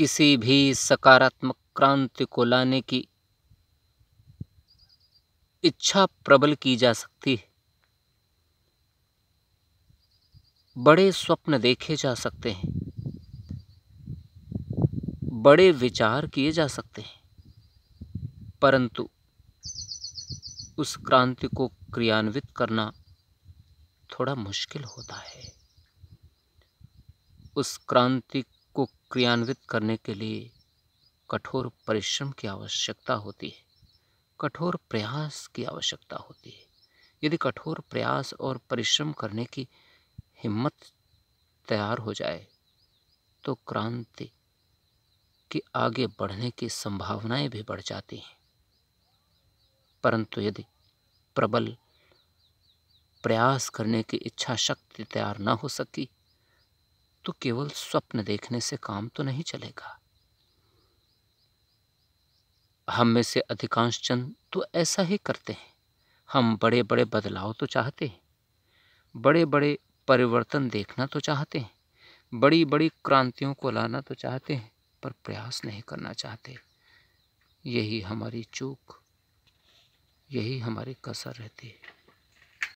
किसी भी सकारात्मक क्रांति को लाने की इच्छा प्रबल की जा सकती है बड़े स्वप्न देखे जा सकते हैं बड़े विचार किए जा सकते हैं परंतु उस क्रांति को क्रियान्वित करना थोड़ा मुश्किल होता है उस क्रांति क्रियान्वित करने के लिए कठोर परिश्रम की आवश्यकता होती है कठोर प्रयास की आवश्यकता होती है यदि कठोर प्रयास और परिश्रम करने की हिम्मत तैयार हो जाए तो क्रांति के आगे बढ़ने की संभावनाएं भी बढ़ जाती हैं परंतु यदि प्रबल प्रयास करने की इच्छा शक्ति तैयार न हो सकी तो केवल स्वप्न देखने से काम तो नहीं चलेगा हम में से अधिकांश चंद तो ऐसा ही करते हैं हम बड़े बड़े बदलाव तो चाहते हैं बड़े बड़े परिवर्तन देखना तो चाहते हैं बड़ी बड़ी क्रांतियों को लाना तो चाहते हैं पर प्रयास नहीं करना चाहते यही हमारी चूक यही हमारी कसर रहती है